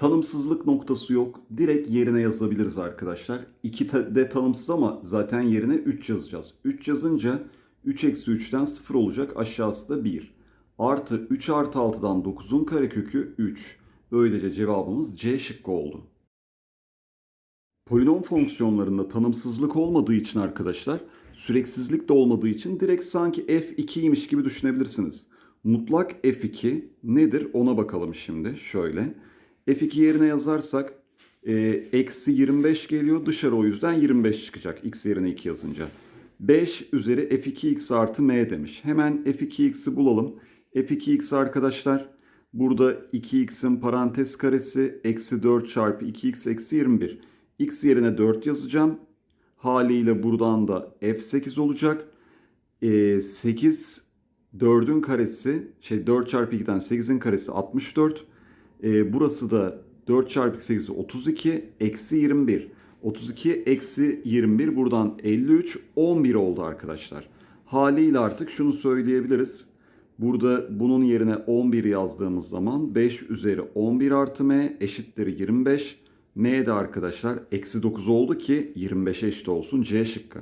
Tanımsızlık noktası yok. Direkt yerine yazabiliriz arkadaşlar. 2 de tanımsız ama zaten yerine 3 yazacağız. 3 yazınca 3 eksi 3'ten 0 olacak. Aşağısı da 1. Artı 3 artı 6'dan 9'un karekökü 3. Böylece cevabımız C şıkkı oldu. Polinom fonksiyonlarında tanımsızlık olmadığı için arkadaşlar süreksizlik de olmadığı için direkt sanki f 2 imiş gibi düşünebilirsiniz. Mutlak f2 nedir ona bakalım şimdi şöyle. F2 yerine yazarsak e, eksi 25 geliyor. Dışarı o yüzden 25 çıkacak. X yerine 2 yazınca. 5 üzeri F2X artı M demiş. Hemen F2X'i bulalım. F2X arkadaşlar burada 2X'in parantez karesi eksi 4 çarpı 2X eksi 21. X yerine 4 yazacağım. Haliyle buradan da F8 olacak. E, 8 4'ün karesi şey 4 çarpı 2'den 8'in karesi 64. E, burası da 4 çarpı 8 32 eksi 21. 32 eksi 21 buradan 53 11 oldu arkadaşlar. Haliyle artık şunu söyleyebiliriz. Burada bunun yerine 11 yazdığımız zaman 5 üzeri 11 artı m eşittir 25. M de arkadaşlar eksi 9 oldu ki 25'e eşit olsun C şıkkı.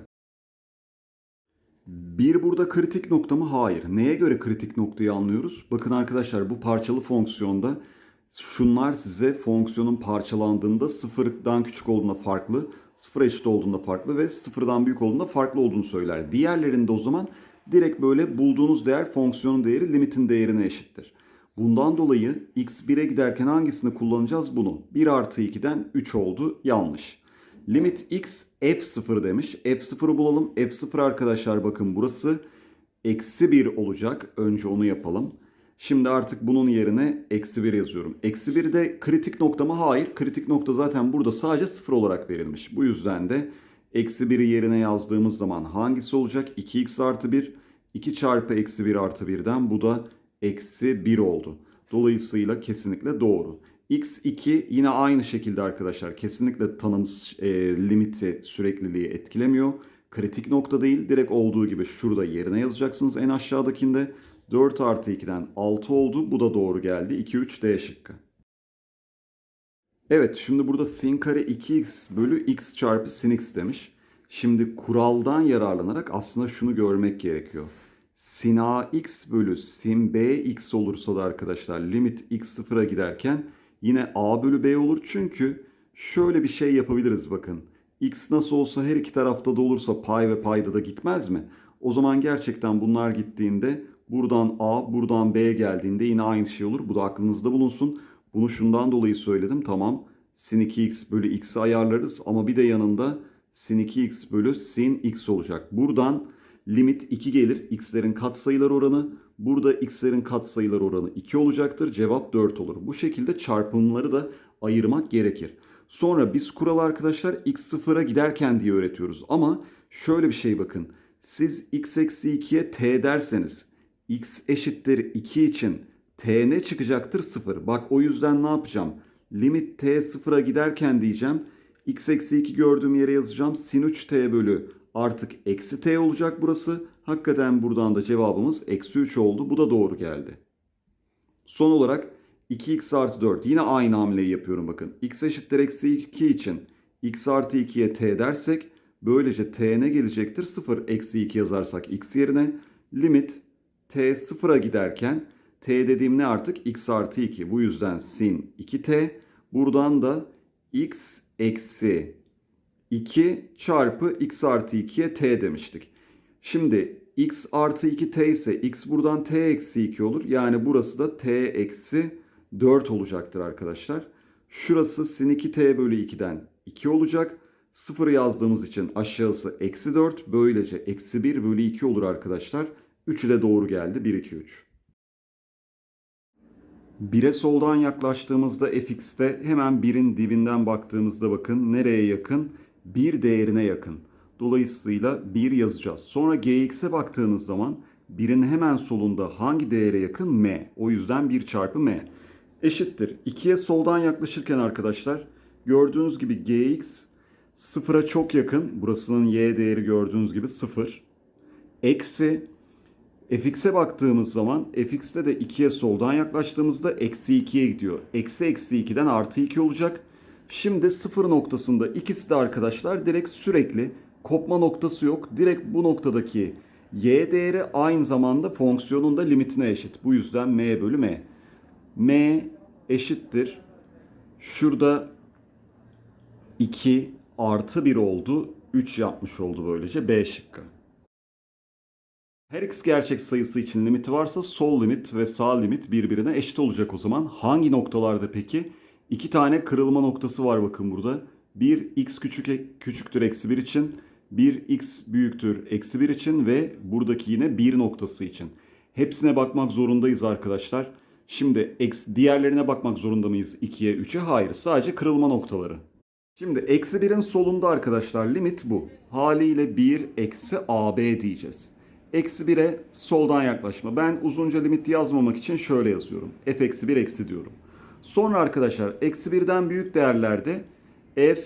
Bir burada kritik nokta mı? Hayır. Neye göre kritik noktayı anlıyoruz? Bakın arkadaşlar bu parçalı fonksiyonda şunlar size fonksiyonun parçalandığında sıfırdan küçük olduğunda farklı, sıfır eşit olduğunda farklı ve sıfırdan büyük olduğunda farklı olduğunu söyler. Diğerlerinde o zaman direkt böyle bulduğunuz değer fonksiyonun değeri limitin değerine eşittir. Bundan dolayı x 1'e giderken hangisini kullanacağız bunu? 1 artı 2'den 3 oldu yanlış. Limit x f0 demiş. f0'ı bulalım. f0 arkadaşlar bakın burası eksi 1 olacak. Önce onu yapalım. Şimdi artık bunun yerine eksi 1 yazıyorum. Eksi 1 de kritik nokta mı? Hayır. Kritik nokta zaten burada sadece 0 olarak verilmiş. Bu yüzden de eksi 1'i yerine yazdığımız zaman hangisi olacak? 2x artı 1. 2 çarpı eksi 1 artı 1'den bu da eksi 1 oldu. Dolayısıyla kesinlikle doğru. x2 yine aynı şekilde arkadaşlar kesinlikle tanım e, limiti sürekliliği etkilemiyor. Kritik nokta değil direkt olduğu gibi şurada yerine yazacaksınız en aşağıdakinde. 4 artı 2'den 6 oldu. Bu da doğru geldi. 2, 3 D şıkkı. Evet şimdi burada sin kare 2x bölü x çarpı sin x demiş. Şimdi kuraldan yararlanarak aslında şunu görmek gerekiyor. Sin a x bölü sin b x olursa da arkadaşlar limit x sıfıra giderken yine a bölü b olur. Çünkü şöyle bir şey yapabiliriz bakın. x nasıl olsa her iki tarafta da olursa pay ve payda da gitmez mi? O zaman gerçekten bunlar gittiğinde Buradan A, buradan B geldiğinde yine aynı şey olur. Bu da aklınızda bulunsun. Bunu şundan dolayı söyledim. Tamam sin 2x bölü x'i ayarlarız ama bir de yanında sin 2x bölü sin x olacak. Buradan limit 2 gelir. X'lerin katsayılar oranı. Burada x'lerin katsayılar oranı 2 olacaktır. Cevap 4 olur. Bu şekilde çarpımları da ayırmak gerekir. Sonra biz kural arkadaşlar x sıfıra giderken diye öğretiyoruz. Ama şöyle bir şey bakın. Siz x eksi 2'ye t derseniz x eşittir 2 için t ne çıkacaktır 0. Bak o yüzden ne yapacağım? Limit t 0'a giderken diyeceğim. x eksi 2 gördüğüm yere yazacağım. Sin 3 t bölü artık eksi t olacak burası. Hakikaten buradan da cevabımız eksi 3 oldu. Bu da doğru geldi. Son olarak 2x artı 4. Yine aynı hamleyi yapıyorum bakın. x eşittir eksi 2 için x artı 2'ye t dersek böylece t ne gelecektir? 0 eksi 2 yazarsak x yerine limit t sıfıra giderken t dediğim ne artık x artı 2. Bu yüzden sin 2t. Buradan da x eksi 2 çarpı x artı 2'ye t demiştik. Şimdi x artı 2t ise x buradan t eksi 2 olur. Yani burası da t eksi 4 olacaktır arkadaşlar. Şurası sin 2t bölü 2'den 2 olacak. 0 yazdığımız için aşağısı eksi 4. Böylece eksi 1 bölü 2 olur arkadaşlar. Üçü de doğru geldi. 1, 2, 3. 1'e soldan yaklaştığımızda fx'te hemen 1'in dibinden baktığımızda bakın nereye yakın? 1 değerine yakın. Dolayısıyla 1 yazacağız. Sonra gx'e baktığınız zaman 1'in hemen solunda hangi değere yakın? m. O yüzden 1 çarpı m. Eşittir. 2'ye soldan yaklaşırken arkadaşlar gördüğünüz gibi gx sıfıra çok yakın. Burasının y değeri gördüğünüz gibi sıfır. Eksi fx'e baktığımız zaman fx'te de 2'ye soldan yaklaştığımızda eksi 2'ye gidiyor. Eksi eksi 2'den artı 2 olacak. Şimdi sıfır noktasında ikisi de arkadaşlar direkt sürekli kopma noktası yok. Direkt bu noktadaki y değeri aynı zamanda fonksiyonun da limitine eşit. Bu yüzden m bölü m. m eşittir. Şurada 2 artı 1 oldu. 3 yapmış oldu böylece B şıkkı. Her x gerçek sayısı için limiti varsa sol limit ve sağ limit birbirine eşit olacak o zaman. Hangi noktalarda peki? İki tane kırılma noktası var bakın burada. Bir x küçük, küçüktür eksi 1 için. bir x büyüktür eksi 1 için ve buradaki yine 1 noktası için. Hepsine bakmak zorundayız arkadaşlar. Şimdi diğerlerine bakmak zorunda mıyız 2'ye 3'e? Hayır sadece kırılma noktaları. Şimdi eksi 1'in solunda arkadaşlar limit bu. Haliyle 1 eksi ab diyeceğiz. Eksi 1'e soldan yaklaşma. Ben uzunca limit yazmamak için şöyle yazıyorum. F eksi 1 eksi diyorum. Sonra arkadaşlar eksi 1'den büyük değerlerde F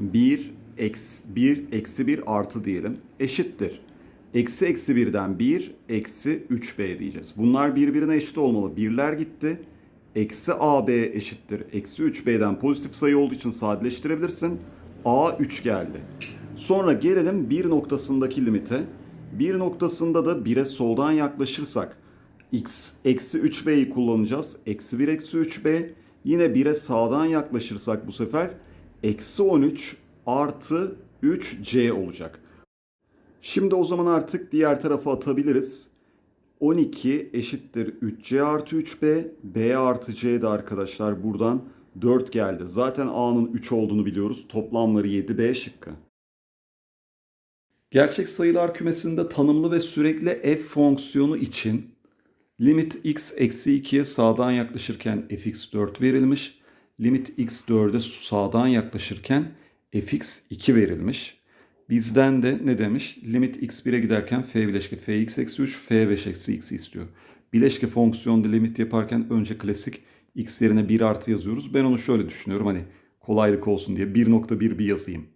1 eksi 1 eksi 1 artı diyelim eşittir. Eksi eksi 1'den 1 eksi 3b diyeceğiz. Bunlar birbirine eşit olmalı. Birler gitti. Eksi ab eşittir. Eksi 3b'den pozitif sayı olduğu için sadeleştirebilirsin. a 3 geldi. Sonra gelelim bir noktasındaki limite. Bir noktasında da 1'e soldan yaklaşırsak x eksi 3b'yi kullanacağız. Eksi 1 eksi 3b. Yine 1'e sağdan yaklaşırsak bu sefer eksi 13 artı 3c olacak. Şimdi o zaman artık diğer tarafa atabiliriz. 12 eşittir 3c artı 3b. b artı c de arkadaşlar buradan 4 geldi. Zaten a'nın 3 olduğunu biliyoruz. Toplamları 7b şıkkı. Gerçek sayılar kümesinde tanımlı ve sürekli f fonksiyonu için limit x eksi 2'ye sağdan yaklaşırken fx 4 verilmiş. Limit x 4'e sağdan yaklaşırken fx 2 verilmiş. Bizden de ne demiş? Limit x1'e giderken f bileşke fx eksi 3, f5 eksi x istiyor. Bileşke fonksiyonda limit yaparken önce klasik x yerine 1 artı yazıyoruz. Ben onu şöyle düşünüyorum hani kolaylık olsun diye 1.1 bir yazayım.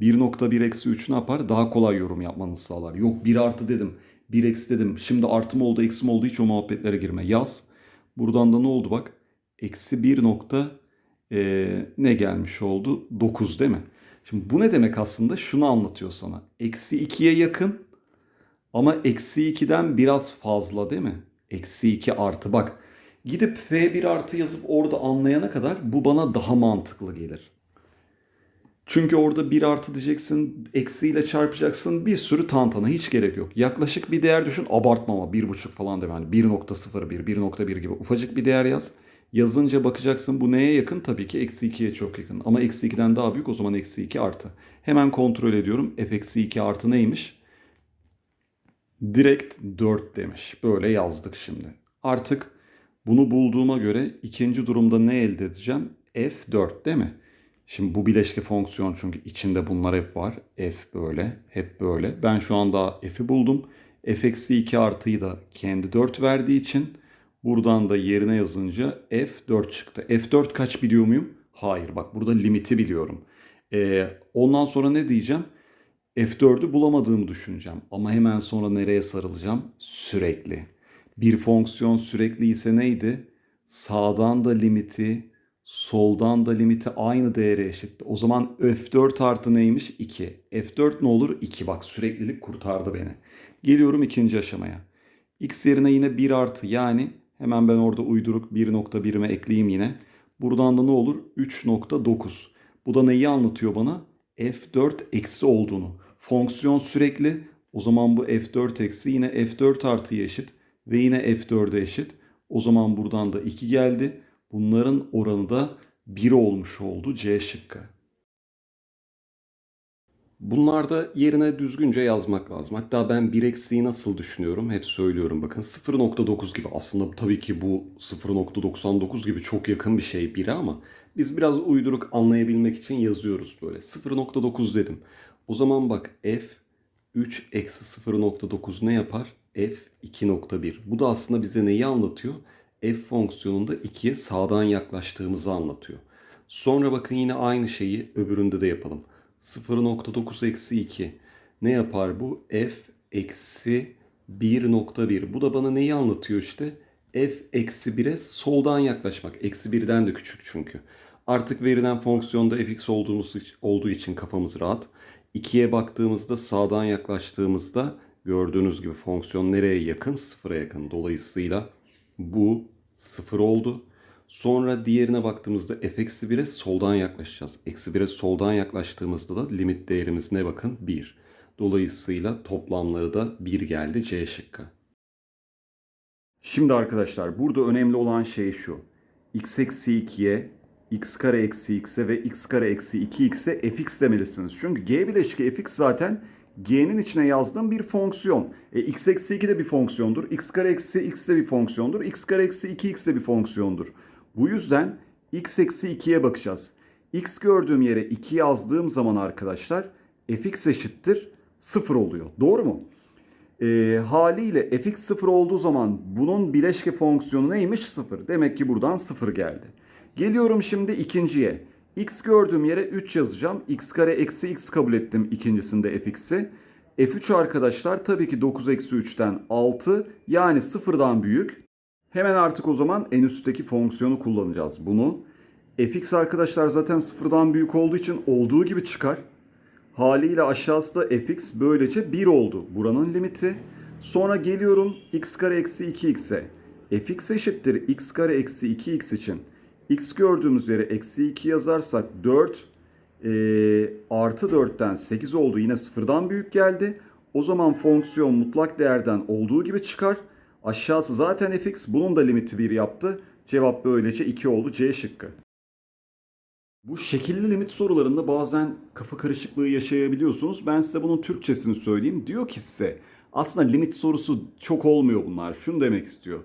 1.1 eksi 3 ne yapar? Daha kolay yorum yapmanızı sağlar. Yok 1 artı dedim. 1 eksi dedim. Şimdi artı mı oldu eksi mi oldu hiç o muhabbetlere girme. Yaz. Buradan da ne oldu bak? Eksi 1 nokta e, ne gelmiş oldu? 9 değil mi? Şimdi bu ne demek aslında? Şunu anlatıyor sana. Eksi 2'ye yakın ama eksi 2'den biraz fazla değil mi? Eksi 2 artı bak. Gidip F1 artı yazıp orada anlayana kadar bu bana daha mantıklı gelir. Çünkü orada bir artı diyeceksin, eksiyle çarpacaksın bir sürü tantana hiç gerek yok. Yaklaşık bir değer düşün abartmama buçuk falan deme hani 1.01, 1.1 gibi ufacık bir değer yaz. Yazınca bakacaksın bu neye yakın? Tabii ki eksi 2'ye çok yakın. Ama eksi 2'den daha büyük o zaman eksi 2 artı. Hemen kontrol ediyorum. F eksi 2 artı neymiş? Direkt 4 demiş. Böyle yazdık şimdi. Artık bunu bulduğuma göre ikinci durumda ne elde edeceğim? F4 değil mi? Şimdi bu bileşke fonksiyon çünkü içinde bunlar f var. f böyle, hep böyle. Ben şu anda f'i buldum. f eksi 2 artıyı da kendi 4 verdiği için buradan da yerine yazınca f 4 çıktı. f 4 kaç biliyor muyum? Hayır bak burada limiti biliyorum. Ee, ondan sonra ne diyeceğim? F4'ü bulamadığımı düşüneceğim. Ama hemen sonra nereye sarılacağım? Sürekli. Bir fonksiyon sürekli ise neydi? Sağdan da limiti, Soldan da limiti aynı değere eşitti. O zaman F4 artı neymiş? 2. F4 ne olur? 2. Bak süreklilik kurtardı beni. Geliyorum ikinci aşamaya. X yerine yine 1 artı yani hemen ben orada uyduruk 1.1'ime ekleyeyim yine. Buradan da ne olur? 3.9. Bu da neyi anlatıyor bana? F4 eksi olduğunu. Fonksiyon sürekli. O zaman bu F4 eksi yine F4 artıya eşit. Ve yine F4'e eşit. O zaman buradan da 2 geldi. Bunların oranı da 1 olmuş oldu C şıkkı. Bunlarda yerine düzgünce yazmak lazım. Hatta ben 1 eksiği nasıl düşünüyorum hep söylüyorum bakın 0.9 gibi. Aslında tabii ki bu 0.99 gibi çok yakın bir şey 1'e ama biz biraz uyduruk anlayabilmek için yazıyoruz böyle. 0.9 dedim. O zaman bak f 3 eksi 0.9 ne yapar? f 2.1. Bu da aslında bize neyi anlatıyor? f fonksiyonunda 2'ye sağdan yaklaştığımızı anlatıyor. Sonra bakın yine aynı şeyi öbüründe de yapalım. 0.9 eksi 2. Ne yapar bu? f eksi 1.1. Bu da bana neyi anlatıyor işte? f eksi 1'e soldan yaklaşmak. Eksi 1'den de küçük çünkü. Artık verilen fonksiyonda fx olduğumuz, olduğu için kafamız rahat. 2'ye baktığımızda sağdan yaklaştığımızda gördüğünüz gibi fonksiyon nereye yakın? Sıfıra yakın. Dolayısıyla bu sıfır oldu. Sonra diğerine baktığımızda f-1'e eksi soldan yaklaşacağız. Eksi 1'e soldan yaklaştığımızda da limit değerimiz ne bakın? 1. Dolayısıyla toplamları da 1 geldi C şıkkı. Şimdi arkadaşlar burada önemli olan şey şu. x eksi 2'ye, x kare eksi x'e ve x kare eksi 2x'e fx demelisiniz. Çünkü g bileşki fx zaten g'nin içine yazdığım bir fonksiyon. E, x eksi 2 de bir fonksiyondur. x kare eksi x de bir fonksiyondur. x kare eksi 2x de bir fonksiyondur. Bu yüzden x eksi 2'ye bakacağız. x gördüğüm yere 2 yazdığım zaman arkadaşlar fx eşittir 0 oluyor. Doğru mu? E, haliyle fx 0 olduğu zaman bunun bileşke fonksiyonu neymiş? 0. Demek ki buradan 0 geldi. Geliyorum şimdi ikinciye x gördüğüm yere 3 yazacağım. x kare eksi x kabul ettim ikincisinde fx'i. f3 arkadaşlar tabii ki 9 eksi 3'ten 6 yani sıfırdan büyük. Hemen artık o zaman en üstteki fonksiyonu kullanacağız bunu. fx arkadaşlar zaten sıfırdan büyük olduğu için olduğu gibi çıkar. Haliyle aşağısı da fx böylece 1 oldu. Buranın limiti. Sonra geliyorum x kare eksi 2x'e. fx eşittir x kare eksi 2x için x gördüğümüz yere eksi 2 yazarsak 4 e, artı 4'ten 8 oldu. Yine sıfırdan büyük geldi. O zaman fonksiyon mutlak değerden olduğu gibi çıkar. Aşağısı zaten fx. Bunun da limiti 1 yaptı. Cevap böylece 2 oldu. C şıkkı. Bu şekilli limit sorularında bazen kafa karışıklığı yaşayabiliyorsunuz. Ben size bunun Türkçesini söyleyeyim. Diyor ki size aslında limit sorusu çok olmuyor bunlar. Şunu demek istiyor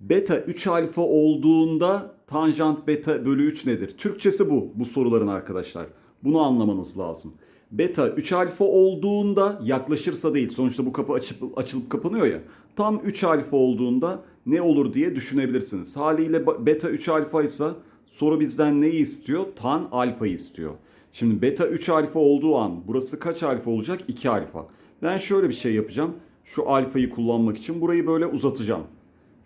beta 3 alfa olduğunda tanjant beta bölü 3 nedir? Türkçesi bu bu soruların arkadaşlar. Bunu anlamanız lazım. Beta 3 alfa olduğunda yaklaşırsa değil sonuçta bu kapı açıp, açılıp kapanıyor ya. Tam 3 alfa olduğunda ne olur diye düşünebilirsiniz. Haliyle beta 3 alfa ise soru bizden neyi istiyor? Tan alfa istiyor. Şimdi beta 3 alfa olduğu an burası kaç alfa olacak? 2 alfa. Ben şöyle bir şey yapacağım. Şu alfayı kullanmak için burayı böyle uzatacağım.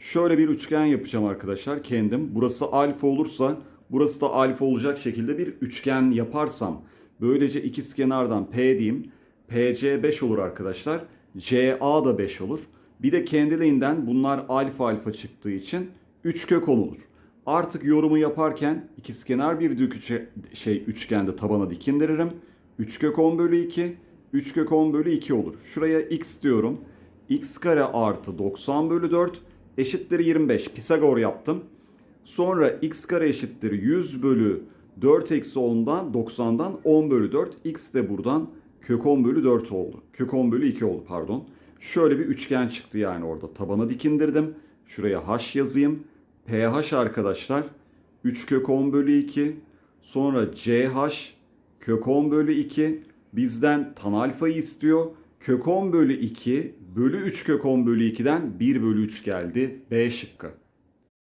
Şöyle bir üçgen yapacağım arkadaşlar kendim. Burası alfa olursa burası da alfa olacak şekilde bir üçgen yaparsam böylece ikiz kenardan P diyeyim. PC 5 olur arkadaşlar. CA da 5 olur. Bir de kendiliğinden bunlar alfa alfa çıktığı için 3 kök olur. Artık yorumu yaparken ikizkenar bir düküçe, şey üçgende tabana dikindiririm. 3 kök 10 bölü 2, 3 kök 10 bölü 2 olur. Şuraya x diyorum. x kare artı 90 bölü 4 eşittir 25. Pisagor yaptım. Sonra x kare eşittir 100 bölü 4 eksi 10'dan 90'dan 10 bölü 4. X de buradan kök 10 bölü 4 oldu. Kök 10 bölü 2 oldu pardon. Şöyle bir üçgen çıktı yani orada. Tabana dikindirdim. Şuraya h yazayım. ph arkadaşlar 3 kök 10 bölü 2. Sonra ch kök 10 bölü 2 bizden tan alfayı istiyor kök 10 bölü 2 bölü 3 kök 10 bölü 2'den 1 bölü 3 geldi. B şıkkı.